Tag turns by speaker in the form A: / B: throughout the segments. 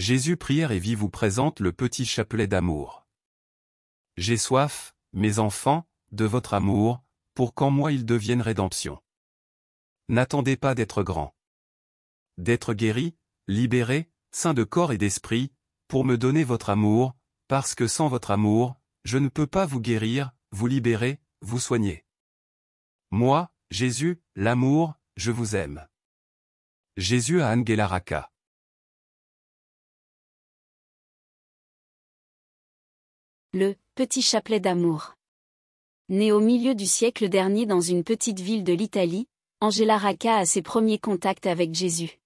A: Jésus prière et vie vous présente le petit chapelet d'amour. J'ai soif, mes enfants, de votre amour, pour qu'en moi ils deviennent rédemption. N'attendez pas d'être grand. D'être guéri, libéré, saint de corps et d'esprit, pour me donner votre amour, parce que sans votre amour, je ne peux pas vous guérir, vous libérer, vous soigner. Moi, Jésus, l'amour, je vous aime. Jésus à Angela le Petit Chapelet d'amour. Né au milieu du siècle dernier dans une petite ville de l'Italie, Angela Racca a ses premiers contacts avec Jésus.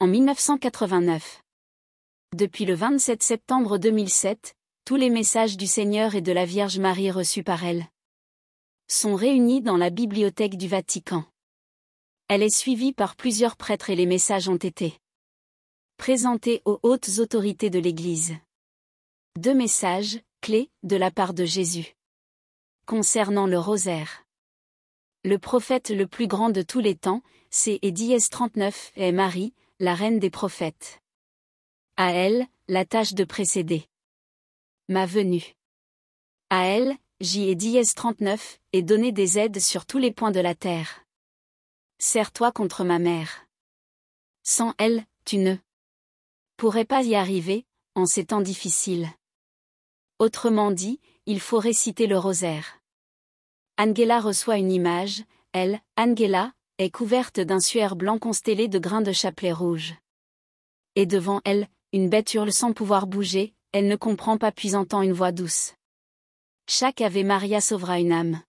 A: En 1989. Depuis le 27 septembre 2007, tous les messages du Seigneur et de la Vierge Marie reçus par elle sont réunis dans la bibliothèque du Vatican. Elle est suivie par plusieurs prêtres et les messages ont été présentés aux hautes autorités de l'Église. Deux messages, clés, de la part de Jésus. Concernant le rosaire. Le prophète le plus grand de tous les temps, c'est Édiès 39, est Marie, la reine des prophètes. À elle, la tâche de précéder. Ma venue. À elle, trente 39, et donner des aides sur tous les points de la terre. Serre-toi contre ma mère. Sans elle, tu ne pourrais pas y arriver, en ces temps difficiles. Autrement dit, il faut réciter le rosaire. Angela reçoit une image, elle, Angela, est couverte d'un suaire blanc constellé de grains de chapelet rouge. Et devant elle, une bête hurle sans pouvoir bouger, elle ne comprend pas puis entend une voix douce. Chaque Ave Maria sauvera une âme.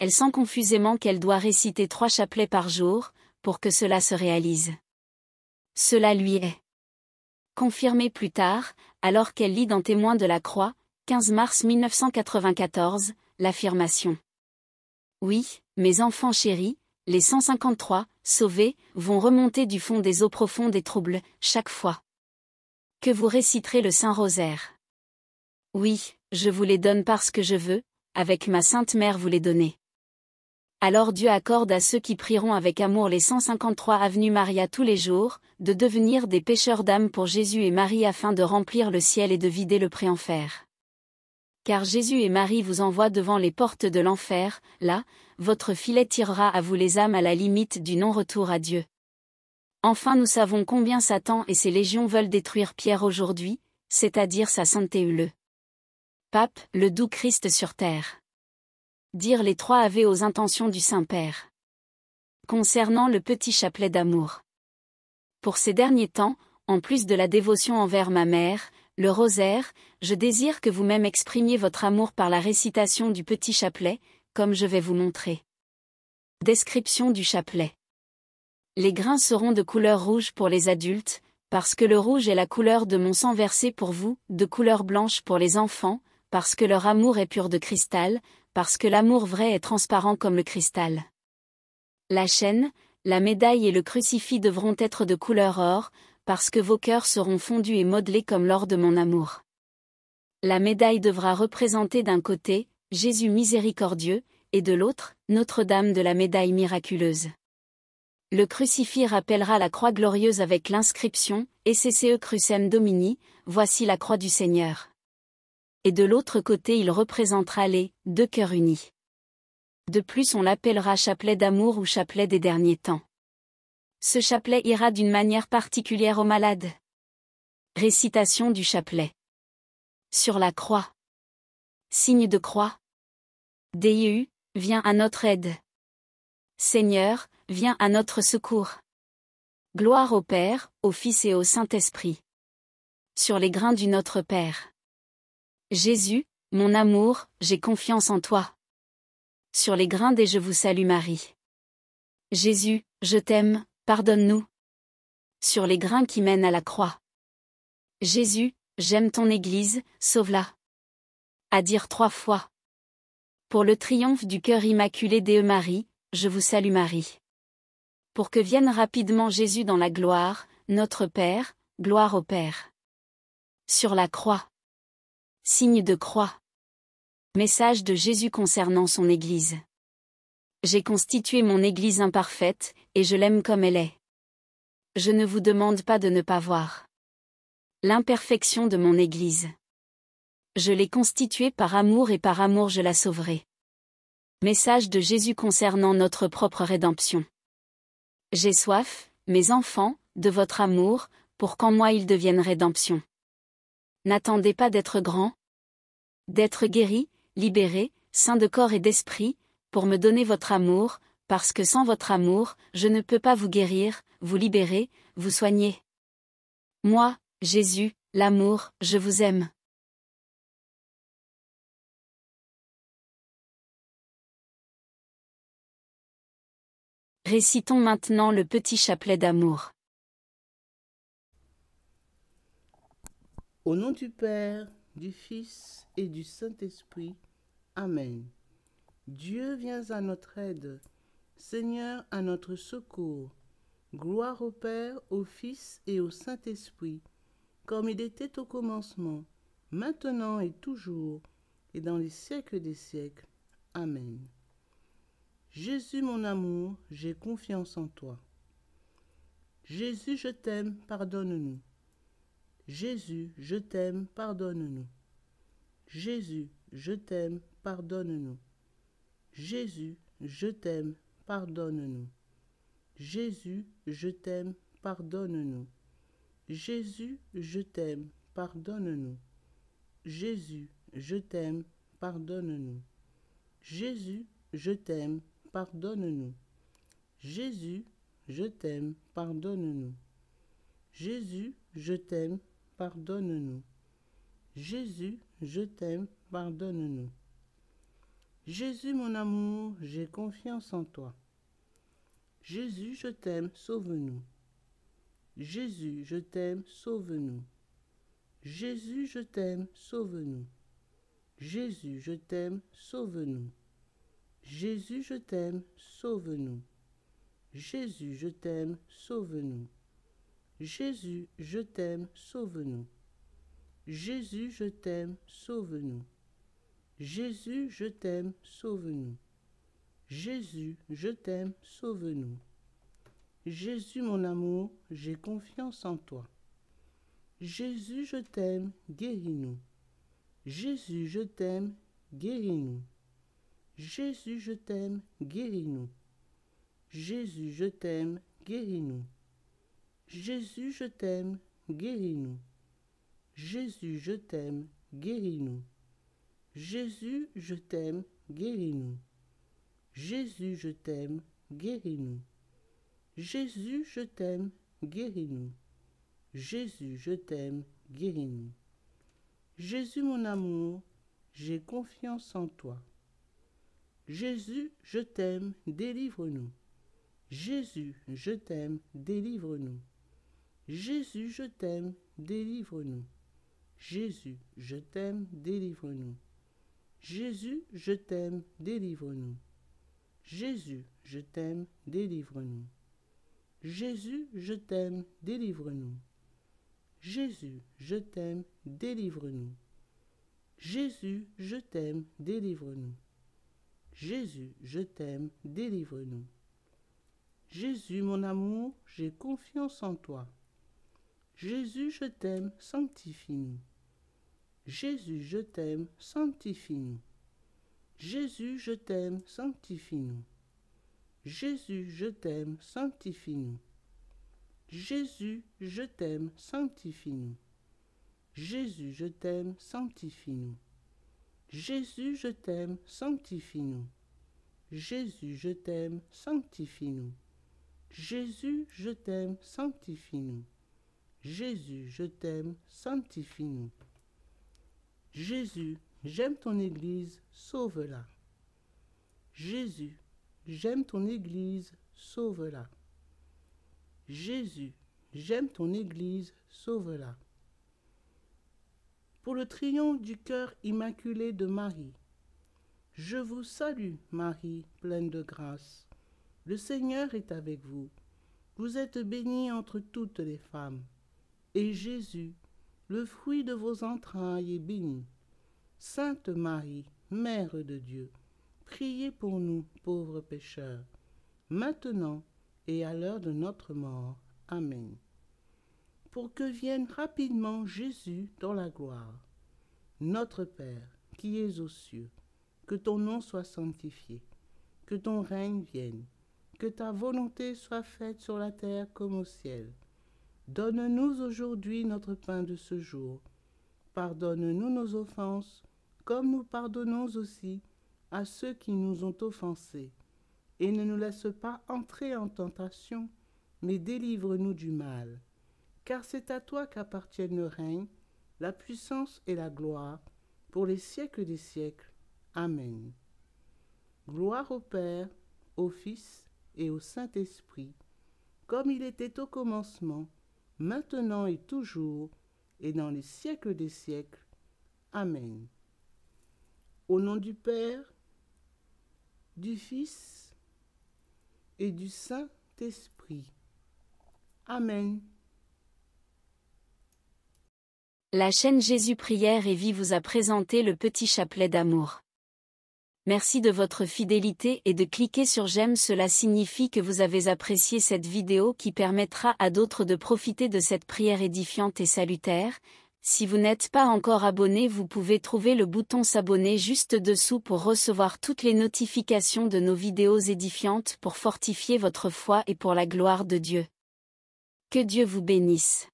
A: Elle sent confusément qu'elle doit réciter trois chapelets par jour, pour que cela se réalise. Cela lui est confirmé plus tard, alors qu'elle lit dans Témoin de la Croix, 15 mars 1994, l'affirmation. Oui, mes enfants chéris, les 153, sauvés, vont remonter du fond des eaux profondes et troubles, chaque fois. Que vous réciterez le Saint-Rosaire. Oui, je vous les donne parce que je veux, avec ma Sainte Mère vous les donner. Alors Dieu accorde à ceux qui prieront avec amour les 153 avenues Maria tous les jours, de devenir des pêcheurs d'âmes pour Jésus et Marie afin de remplir le ciel et de vider le pré-enfer. Car Jésus et Marie vous envoient devant les portes de l'enfer, là, votre filet tirera à vous les âmes à la limite du non-retour à Dieu. Enfin nous savons combien Satan et ses légions veulent détruire Pierre aujourd'hui, c'est-à-dire sa sainteté le Pape, le doux Christ sur terre dire les trois Ave aux intentions du Saint-Père. Concernant le petit chapelet d'amour. Pour ces derniers temps, en plus de la dévotion envers ma mère, le rosaire, je désire que vous-même exprimiez votre amour par la récitation du petit chapelet, comme je vais vous montrer. Description du chapelet. Les grains seront de couleur rouge pour les adultes, parce que le rouge est la couleur de mon sang versé pour vous, de couleur blanche pour les enfants, parce que leur amour est pur de cristal, parce que l'amour vrai est transparent comme le cristal. La chaîne, la médaille et le crucifix devront être de couleur or, parce que vos cœurs seront fondus et modelés comme l'or de mon amour. La médaille devra représenter d'un côté, Jésus miséricordieux, et de l'autre, Notre-Dame de la médaille miraculeuse. Le crucifix rappellera la croix glorieuse avec l'inscription, ECCE Crucem Domini, voici la croix du Seigneur et de l'autre côté il représentera les « deux cœurs unis ». De plus on l'appellera chapelet d'amour ou chapelet des derniers temps. Ce chapelet ira d'une manière particulière aux malades. Récitation du chapelet. Sur la croix. Signe de croix. Dieu, viens à notre aide. Seigneur, viens à notre secours. Gloire au Père, au Fils et au Saint-Esprit. Sur les grains du Notre Père. Jésus, mon amour, j'ai confiance en toi. Sur les grains des Je vous salue Marie. Jésus, je t'aime, pardonne-nous. Sur les grains qui mènent à la croix. Jésus, j'aime ton Église, sauve-la. À dire trois fois. Pour le triomphe du cœur immaculé d'E Marie, je vous salue Marie. Pour que vienne rapidement Jésus dans la gloire, notre Père, gloire au Père. Sur la croix. Signe de croix. Message de Jésus concernant son Église. J'ai constitué mon Église imparfaite, et je l'aime comme elle est. Je ne vous demande pas de ne pas voir. L'imperfection de mon Église. Je l'ai constituée par amour et par amour je la sauverai. Message de Jésus concernant notre propre rédemption. J'ai soif, mes enfants, de votre amour, pour qu'en moi ils deviennent rédemption. N'attendez pas d'être grand, d'être guéri, libéré, saint de corps et d'esprit, pour me donner votre amour, parce que sans votre amour, je ne peux pas vous guérir, vous libérer, vous soigner. Moi, Jésus, l'amour, je vous aime. Récitons maintenant le petit chapelet d'amour.
B: Au nom du Père, du Fils et du Saint-Esprit. Amen. Dieu vient à notre aide. Seigneur, à notre secours. Gloire au Père, au Fils et au Saint-Esprit, comme il était au commencement, maintenant et toujours, et dans les siècles des siècles. Amen. Jésus, mon amour, j'ai confiance en toi. Jésus, je t'aime, pardonne-nous. Jésus, je t'aime, pardonne-nous. Jésus, je t'aime, pardonne-nous. Jésus, je t'aime, pardonne-nous. Jésus, je t'aime, pardonne-nous. Jésus, je t'aime, pardonne-nous. Jésus, je t'aime, pardonne-nous. Jésus, je t'aime, pardonne-nous. Jésus, je t'aime, pardonne-nous. Jésus, je t'aime, pardonne-nous. Jésus, je t'aime, pardonne-nous. Jésus, mon amour, j'ai confiance en toi. Jésus, je t'aime, sauve-nous. Jésus, je t'aime, sauve-nous. Jésus, je t'aime, sauve-nous. Jésus, je t'aime, sauve-nous. Jésus, je t'aime, sauve-nous. Jésus, je t'aime, sauve-nous. Jésus, je t'aime, sauve-nous. Jésus, je t'aime, sauve-nous. Jésus, je t'aime, sauve-nous. Jésus, je t'aime, sauve-nous. Jésus, mon amour, j'ai confiance en toi. Jésus, je t'aime, guéris-nous. Jésus, je t'aime, guéris-nous. Jésus, je t'aime, guéris-nous. Jésus, je t'aime, guéris-nous. Jésus, je t'aime, guéris-nous. Jésus, je t'aime, guéris-nous. Jésus, je t'aime, guéris-nous. Jésus, je t'aime, guéris-nous. Jésus, je t'aime, guéris-nous. Jésus, je t'aime, guéris-nous. Jésus, mon amour, j'ai confiance en toi. Jésus, je t'aime, délivre-nous. Jésus, je t'aime, délivre-nous. Jésus, je t'aime, délivre-nous. Jésus, je t'aime, délivre-nous. Jésus, je t'aime, délivre-nous. Jésus, je t'aime, délivre-nous. Jésus, je t'aime, délivre-nous. Jésus, je t'aime, délivre-nous. Jésus, je t'aime, délivre-nous. Jésus, je t'aime, délivre-nous. Jésus, mon amour, j'ai confiance en toi. Jésus, je t'aime, sanctifie-nous. Jésus, je t'aime, sanctifie-nous. Jésus, je t'aime, sanctifie-nous. Jésus, je t'aime, sanctifie-nous. Jésus, je t'aime, sanctifie-nous. Jésus, je t'aime, sanctifie-nous. Jésus, je t'aime, sanctifie-nous. Jésus, je t'aime, sanctifie-nous. Jésus, je t'aime, sanctifie-nous. Jésus, je t'aime, sanctifie-nous. Jésus, j'aime ton Église, sauve-la. Jésus, j'aime ton Église, sauve-la. Jésus, j'aime ton Église, sauve-la. Pour le triomphe du cœur immaculé de Marie, je vous salue, Marie, pleine de grâce. Le Seigneur est avec vous. Vous êtes bénie entre toutes les femmes et Jésus, le fruit de vos entrailles, est béni. Sainte Marie, Mère de Dieu, priez pour nous pauvres pécheurs, maintenant et à l'heure de notre mort. Amen. Pour que vienne rapidement Jésus dans la gloire. Notre Père, qui es aux cieux, que ton nom soit sanctifié, que ton règne vienne, que ta volonté soit faite sur la terre comme au ciel. Donne-nous aujourd'hui notre pain de ce jour. Pardonne-nous nos offenses, comme nous pardonnons aussi à ceux qui nous ont offensés. Et ne nous laisse pas entrer en tentation, mais délivre-nous du mal. Car c'est à toi qu'appartiennent le règne, la puissance et la gloire, pour les siècles des siècles. Amen. Gloire au Père, au Fils et au Saint-Esprit, comme il était au commencement, maintenant et toujours, et dans les siècles des siècles. Amen. Au nom du Père, du Fils et du Saint-Esprit. Amen.
A: La chaîne Jésus Prière et Vie vous a présenté le petit chapelet d'amour. Merci de votre fidélité et de cliquer sur j'aime cela signifie que vous avez apprécié cette vidéo qui permettra à d'autres de profiter de cette prière édifiante et salutaire. Si vous n'êtes pas encore abonné vous pouvez trouver le bouton s'abonner juste dessous pour recevoir toutes les notifications de nos vidéos édifiantes pour fortifier votre foi et pour la gloire de Dieu. Que Dieu vous bénisse.